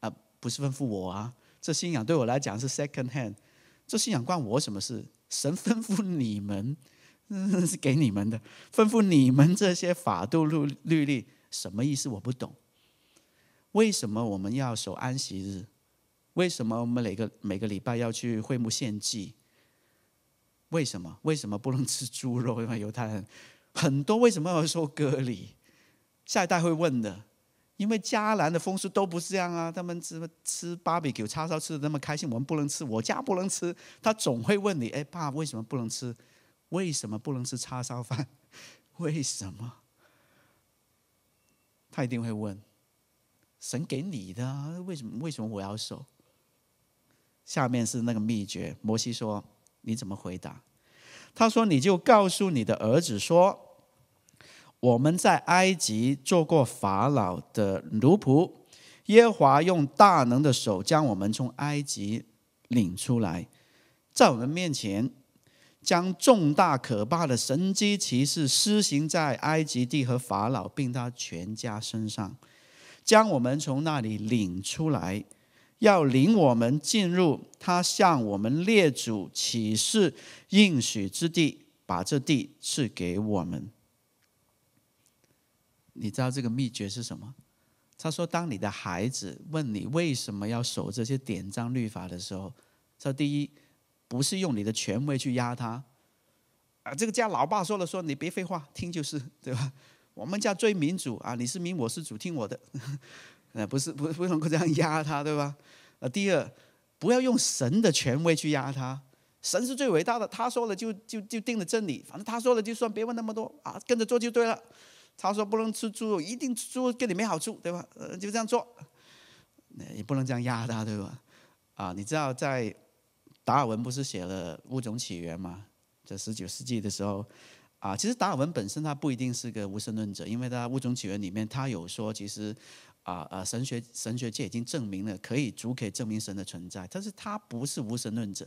啊，不是吩咐我啊。这信仰对我来讲是 second hand，这信仰关我什么事？神吩咐你们，*laughs* 是给你们的，吩咐你们这些法度、律律例，什么意思？我不懂。”为什么我们要守安息日？为什么我们每个每个礼拜要去会幕献祭？为什么为什么不能吃猪肉？因为犹太人很多。为什么要受隔离？下一代会问的，因为迦南的风俗都不是这样啊。他们吃吃 barbecue 叉烧吃的那么开心，我们不能吃，我家不能吃。他总会问你，哎，爸，为什么不能吃？为什么不能吃叉烧饭？*laughs* 为什么？他一定会问。神给你的，为什么？为什么我要受？下面是那个秘诀。摩西说：“你怎么回答？”他说：“你就告诉你的儿子说，我们在埃及做过法老的奴仆，耶华用大能的手将我们从埃及领出来，在我们面前将重大可怕的神机骑士施行在埃及地和法老并他全家身上。”将我们从那里领出来，要领我们进入他向我们列祖启示应许之地，把这地赐给我们。你知道这个秘诀是什么？他说：“当你的孩子问你为什么要守这些典章律法的时候，说第一，不是用你的权威去压他，啊，这个家老爸说了说你别废话，听就是，对吧？”我们家最民主啊，你是民，我是主，听我的。*laughs* 呃，不是，不，不能够这样压他，对吧？呃，第二，不要用神的权威去压他，神是最伟大的，他说了就就就定了真理，反正他说了就算，别问那么多啊，跟着做就对了。他说不能吃猪肉，一定猪肉跟你没好处，对吧？呃，就这样做，也不能这样压他，对吧？啊，你知道在达尔文不是写了《物种起源》吗？在十九世纪的时候。啊，其实达尔文本身他不一定是个无神论者，因为他《物种起源》里面他有说，其实，啊啊，神学神学界已经证明了可以足可以证明神的存在，但是他不是无神论者。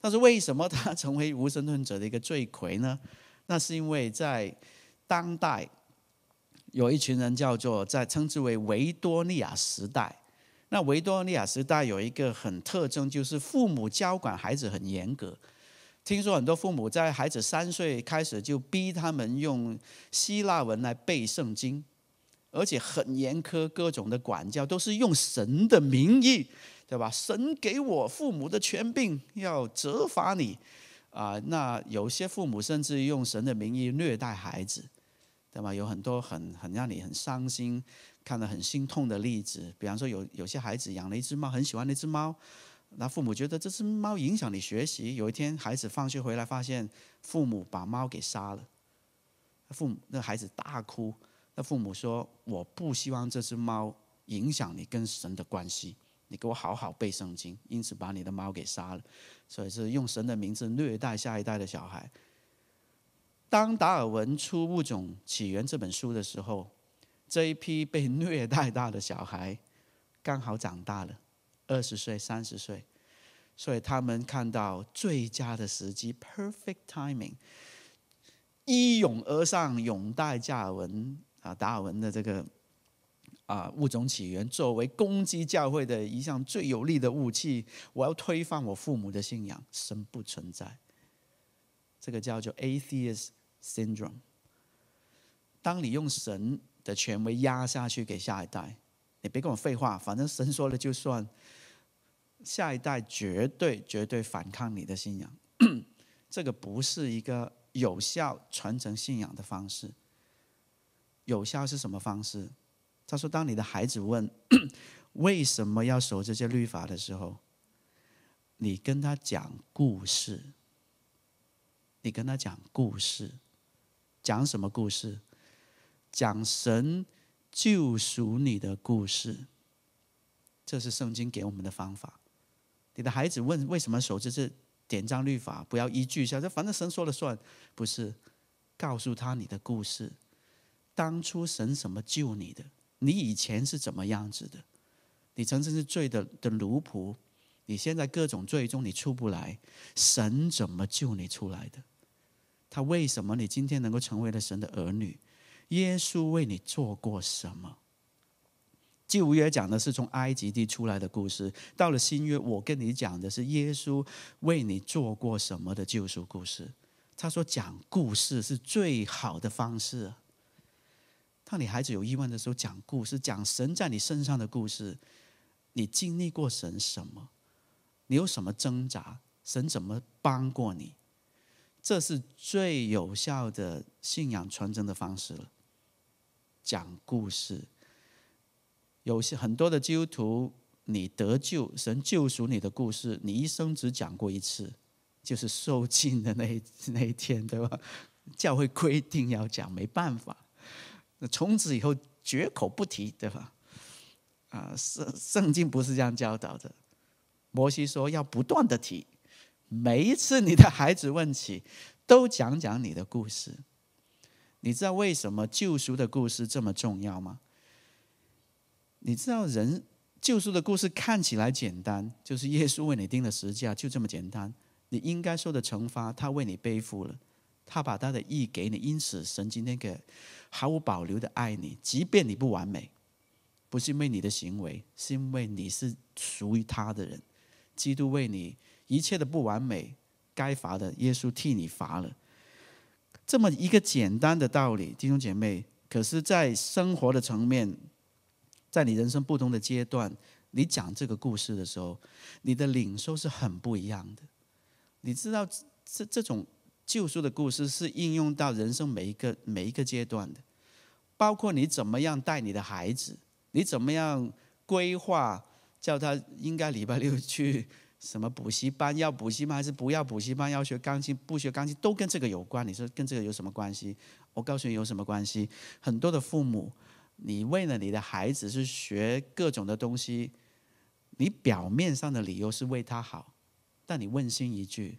但是为什么他 *laughs* 成为无神论者的一个罪魁呢？那是因为在当代有一群人叫做在称之为维多利亚时代。那维多利亚时代有一个很特征，就是父母教管孩子很严格。听说很多父母在孩子三岁开始就逼他们用希腊文来背圣经，而且很严苛，各种的管教都是用神的名义，对吧？神给我父母的权柄要责罚你，啊，那有些父母甚至用神的名义虐待孩子，对吧？有很多很很让你很伤心、看得很心痛的例子。比方说，有有些孩子养了一只猫，很喜欢那只猫。那父母觉得这只猫影响你学习。有一天，孩子放学回来，发现父母把猫给杀了。父母那孩子大哭。那父母说：“我不希望这只猫影响你跟神的关系，你给我好好背圣经。”因此，把你的猫给杀了。所以是用神的名字虐待下一代的小孩。当达尔文出《物种起源》这本书的时候，这一批被虐待大的小孩刚好长大了。二十岁、三十岁，所以他们看到最佳的时机，perfect timing，一涌而上，拥戴达尔文啊，达尔文的这个啊物种起源作为攻击教会的一项最有力的武器。我要推翻我父母的信仰，神不存在。这个叫做 atheist syndrome。当你用神的权威压下去给下一代，你别跟我废话，反正神说了就算。下一代绝对绝对反抗你的信仰，*coughs* 这个不是一个有效传承信仰的方式。有效是什么方式？他说：“当你的孩子问 *coughs* 为什么要守这些律法的时候，你跟他讲故事，你跟他讲故事，讲什么故事？讲神救赎你的故事。这是圣经给我们的方法。”你的孩子问：“为什么守这是典章律法？不要依据一下，这反正神说了算，不是？告诉他你的故事，当初神怎么救你的？你以前是怎么样子的？你曾经是罪的的奴仆，你现在各种罪中你出不来，神怎么救你出来的？他为什么你今天能够成为了神的儿女？耶稣为你做过什么？”旧约讲的是从埃及地出来的故事，到了新约，我跟你讲的是耶稣为你做过什么的救赎故事。他说：“讲故事是最好的方式。当你孩子有疑问的时候，讲故事，讲神在你身上的故事，你经历过神什么？你有什么挣扎？神怎么帮过你？这是最有效的信仰传真的方式了。讲故事。”有些很多的基督徒，你得救、神救赎你的故事，你一生只讲过一次，就是受尽的那 *laughs* 那一天，对吧？教会规定要讲，没办法，那从此以后绝口不提，对吧？啊，圣圣经不是这样教导的。摩西说要不断的提，每一次你的孩子问起，都讲讲你的故事。你知道为什么救赎的故事这么重要吗？你知道人救赎的故事看起来简单，就是耶稣为你钉了十架，就这么简单。你应该受的惩罚，他为你背负了，他把他的意给你，因此神今天给毫无保留的爱你，即便你不完美，不是因为你的行为，是因为你是属于他的人。基督为你一切的不完美，该罚的耶稣替你罚了，这么一个简单的道理，弟兄姐妹。可是，在生活的层面。在你人生不同的阶段，你讲这个故事的时候，你的领受是很不一样的。你知道这这种救赎的故事是应用到人生每一个每一个阶段的，包括你怎么样带你的孩子，你怎么样规划，叫他应该礼拜六去什么补习班，要补习班还是不要补习班，要学钢琴不学钢琴都跟这个有关。你说跟这个有什么关系？我告诉你有什么关系，很多的父母。你为了你的孩子是学各种的东西，你表面上的理由是为他好，但你问心一句，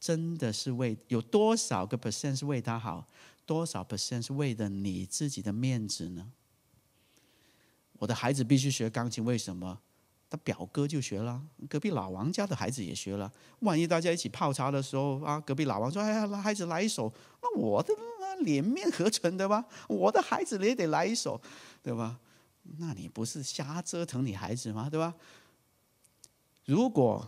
真的是为有多少个 percent 是为他好，多少 percent 是为了你自己的面子呢？我的孩子必须学钢琴，为什么？他表哥就学了，隔壁老王家的孩子也学了。万一大家一起泡茶的时候啊，隔壁老王说：“哎呀，孩子来一首。”那我的？脸面何存的吧？我的孩子你也得来一首，对吧？那你不是瞎折腾你孩子吗？对吧？如果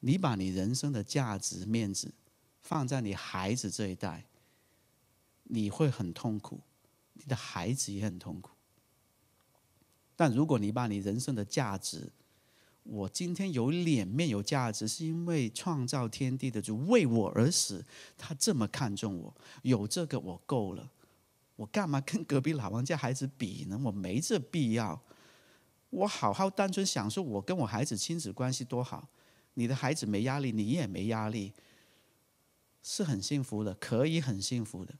你把你人生的价值面子放在你孩子这一代，你会很痛苦，你的孩子也很痛苦。但如果你把你人生的价值，我今天有脸面、有价值，是因为创造天地的主为我而死，他这么看重我，有这个我够了。我干嘛跟隔壁老王家孩子比呢？我没这必要。我好好单纯享受，我跟我孩子亲子关系多好，你的孩子没压力，你也没压力，是很幸福的，可以很幸福的。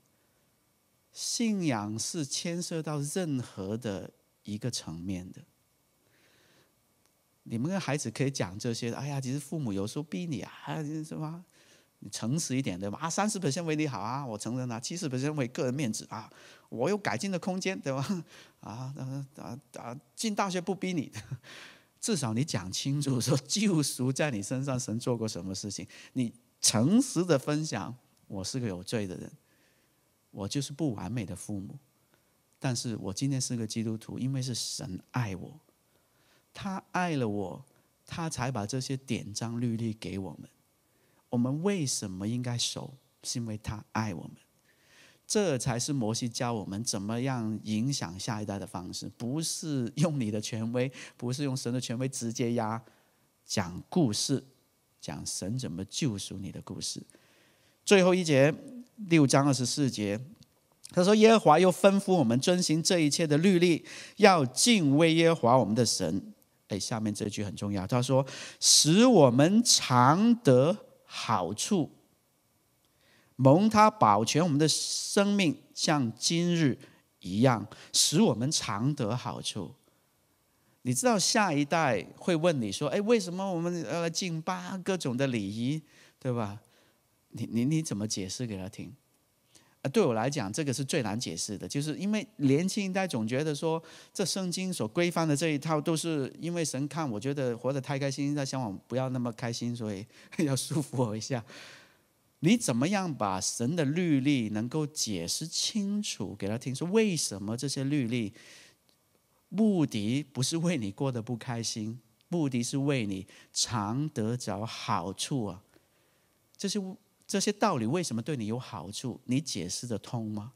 信仰是牵涉到任何的一个层面的。你们跟孩子可以讲这些，哎呀，其实父母有时候逼你啊，什么，诚实一点对吧？啊，三十本身为你好啊，我承认啊，七十本身为个人面子啊，我有改进的空间对吧？*laughs* 啊，啊啊，进大学不逼你，*laughs* 至少你讲清楚说，救赎在你身上神做过什么事情，你诚实的分享，我是个有罪的人，我就是不完美的父母，但是我今天是个基督徒，因为是神爱我。他爱了我，他才把这些典章律例给我们。我们为什么应该守？是因为他爱我们。这才是摩西教我们怎么样影响下一代的方式。不是用你的权威，不是用神的权威直接压。讲故事，讲神怎么救赎你的故事。最后一节六章二十四节，他说：“耶和华又吩咐我们遵行这一切的律例，要敬畏耶和华我们的神。”哎，下面这句很重要。他说：“使我们常得好处，蒙他保全我们的生命，像今日一样，使我们常得好处。”你知道下一代会问你说：“哎，为什么我们呃敬八各种的礼仪，对吧？”你你你怎么解释给他听？对我来讲，这个是最难解释的，就是因为年轻一代总觉得说，这圣经所规范的这一套都是因为神看我觉得活得太开心，在向往不要那么开心，所以 *laughs* 要束缚我一下。你怎么样把神的律例能够解释清楚给他听？说为什么这些律例目的不是为你过得不开心，目的是为你尝得着好处啊？这些。这些道理为什么对你有好处？你解释得通吗？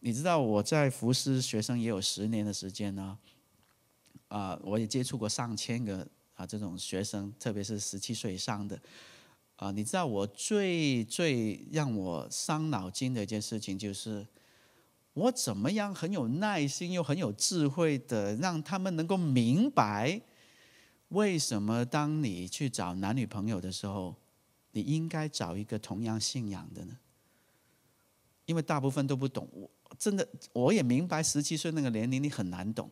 你知道我在服师学生也有十年的时间呢，啊，我也接触过上千个啊这种学生，特别是十七岁以上的，啊，你知道我最最让我伤脑筋的一件事情就是，我怎么样很有耐心又很有智慧的让他们能够明白，为什么当你去找男女朋友的时候？你应该找一个同样信仰的呢，因为大部分都不懂。我真的我也明白，十七岁那个年龄你很难懂。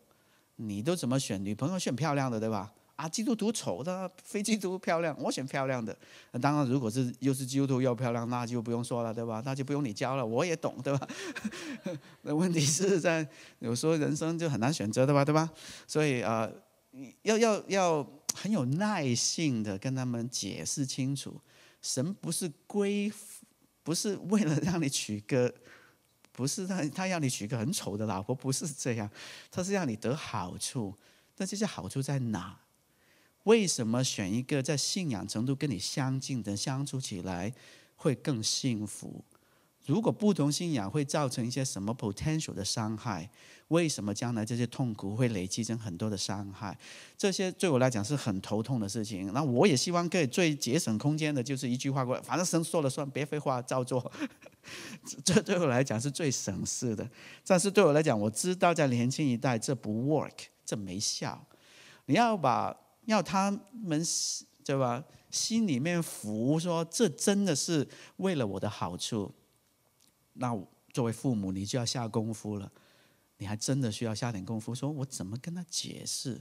你都怎么选女朋友？选漂亮的对吧？啊，基督徒丑的，非基督徒漂亮，我选漂亮的。当然，如果是又是基督徒又漂亮，那就不用说了对吧？那就不用你教了，我也懂对吧？*laughs* 那问题是在有时候人生就很难选择对吧？对吧？所以啊，要要要很有耐性的跟他们解释清楚。神不是归，不是为了让你娶个，不是他他要你娶个很丑的老婆，不是这样，他是让你得好处。那这些好处在哪？为什么选一个在信仰程度跟你相近的相处起来会更幸福？如果不同信仰会造成一些什么 potential 的伤害？为什么将来这些痛苦会累积成很多的伤害？这些对我来讲是很头痛的事情。那我也希望可以最节省空间的，就是一句话过，反正神说了算，别废话，照做。*laughs* 这对我来讲是最省事的。但是对我来讲，我知道在年轻一代这不 work，这没效。你要把要他们对吧心里面服，说这真的是为了我的好处。那作为父母，你就要下功夫了。你还真的需要下点功夫，说我怎么跟他解释，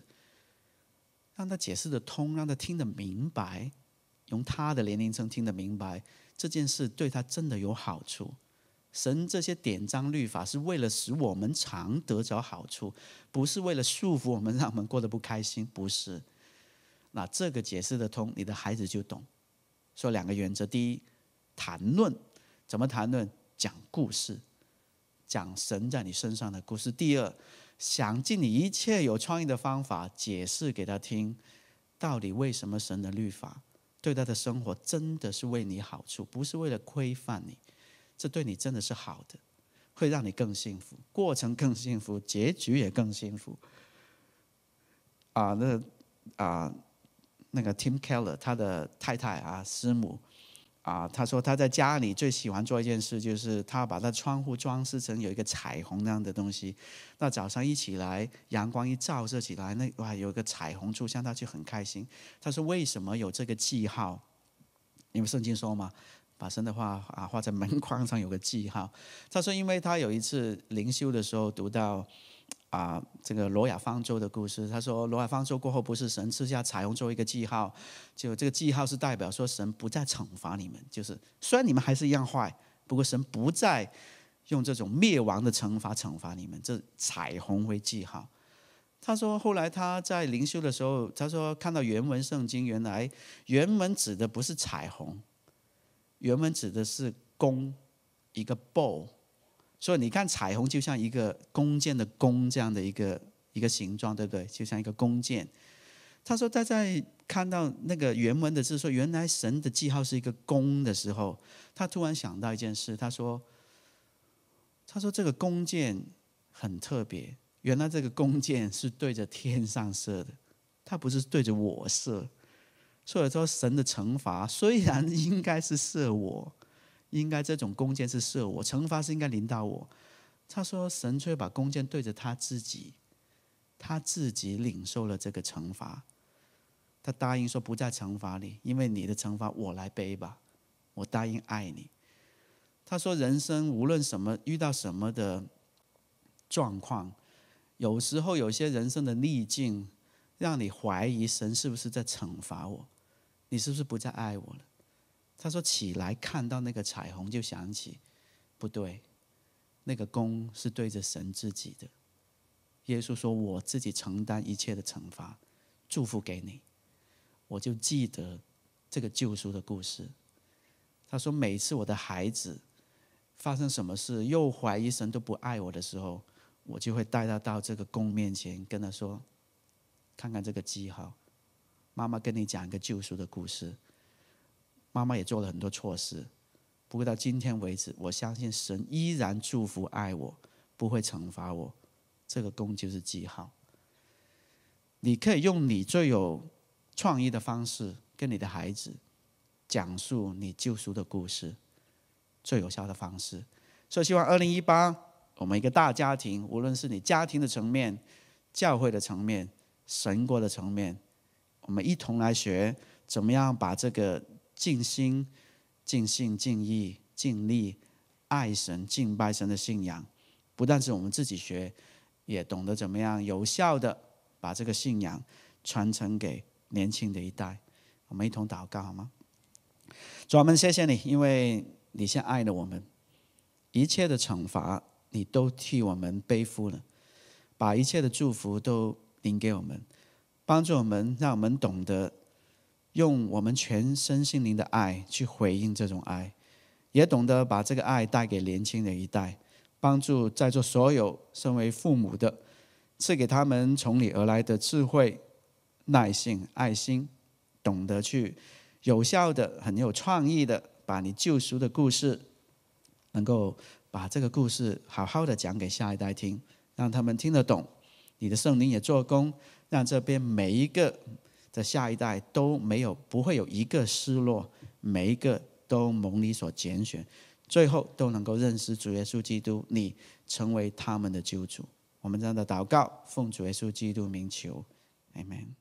让他解释的通，让他听得明白，用他的年龄层听得明白。这件事对他真的有好处。神这些典章律法是为了使我们常得着好处，不是为了束缚我们，让我们过得不开心。不是。那这个解释得通，你的孩子就懂。说两个原则：第一，谈论，怎么谈论？讲故事，讲神在你身上的故事。第二，想尽你一切有创意的方法解释给他听，到底为什么神的律法对他的生活真的是为你好处，不是为了规范你，这对你真的是好的，会让你更幸福，过程更幸福，结局也更幸福。啊，那啊，那个 Tim Keller 他的太太啊，师母。啊，他说他在家里最喜欢做一件事，就是他把他窗户装饰成有一个彩虹那样的东西。那早上一起来，阳光一照射起来，那哇，有个彩虹出现，他就很开心。他说为什么有这个记号？因为圣经说嘛，把神的话啊画在门框上有个记号。他说因为他有一次灵修的时候读到。啊，这个罗亚方舟的故事，他说罗亚方舟过后，不是神赐下彩虹作为一个记号，就这个记号是代表说神不再惩罚你们，就是虽然你们还是一样坏，不过神不再用这种灭亡的惩罚惩罚你们，这彩虹为记号。他说后来他在灵修的时候，他说看到原文圣经，原来原文指的不是彩虹，原文指的是弓，一个 bow。所以你看，彩虹就像一个弓箭的弓这样的一个一个形状，对不对？就像一个弓箭。他说他在看到那个原文的是说原来神的记号是一个弓的时候，他突然想到一件事。他说，他说这个弓箭很特别，原来这个弓箭是对着天上射的，它不是对着我射。所以说，神的惩罚虽然应该是射我。应该这种弓箭是射我，惩罚是应该临到我。他说神却把弓箭对着他自己，他自己领受了这个惩罚。他答应说不再惩罚你，因为你的惩罚我来背吧。我答应爱你。他说人生无论什么遇到什么的状况，有时候有些人生的逆境，让你怀疑神是不是在惩罚我，你是不是不再爱我了？他说：“起来，看到那个彩虹，就想起，不对，那个弓是对着神自己的。”耶稣说：“我自己承担一切的惩罚，祝福给你。”我就记得这个救赎的故事。他说：“每次我的孩子发生什么事，又怀疑神都不爱我的时候，我就会带他到这个弓面前，跟他说：‘看看这个记号，妈妈跟你讲一个救赎的故事。’”妈妈也做了很多错事，不过到今天为止，我相信神依然祝福爱我，不会惩罚我。这个功就是记号。你可以用你最有创意的方式，跟你的孩子讲述你救赎的故事，最有效的方式。所以，希望二零一八，我们一个大家庭，无论是你家庭的层面、教会的层面、神国的层面，我们一同来学，怎么样把这个。尽心、尽性、尽意、尽力，爱神、敬拜神的信仰，不但是我们自己学，也懂得怎么样有效的把这个信仰传承给年轻的一代。我们一同祷告好吗？专门谢谢你，因为你先爱了我们，一切的惩罚你都替我们背负了，把一切的祝福都领给我们，帮助我们，让我们懂得。用我们全身心灵的爱去回应这种爱，也懂得把这个爱带给年轻的一代，帮助在座所有身为父母的，赐给他们从你而来的智慧、耐性、爱心，懂得去有效的、很有创意的把你救赎的故事，能够把这个故事好好的讲给下一代听，让他们听得懂，你的圣灵也做工，让这边每一个。的下一代都没有，不会有一个失落，每一个都蒙你所拣选，最后都能够认识主耶稣基督，你成为他们的救主。我们这样的祷告，奉主耶稣基督名求，e n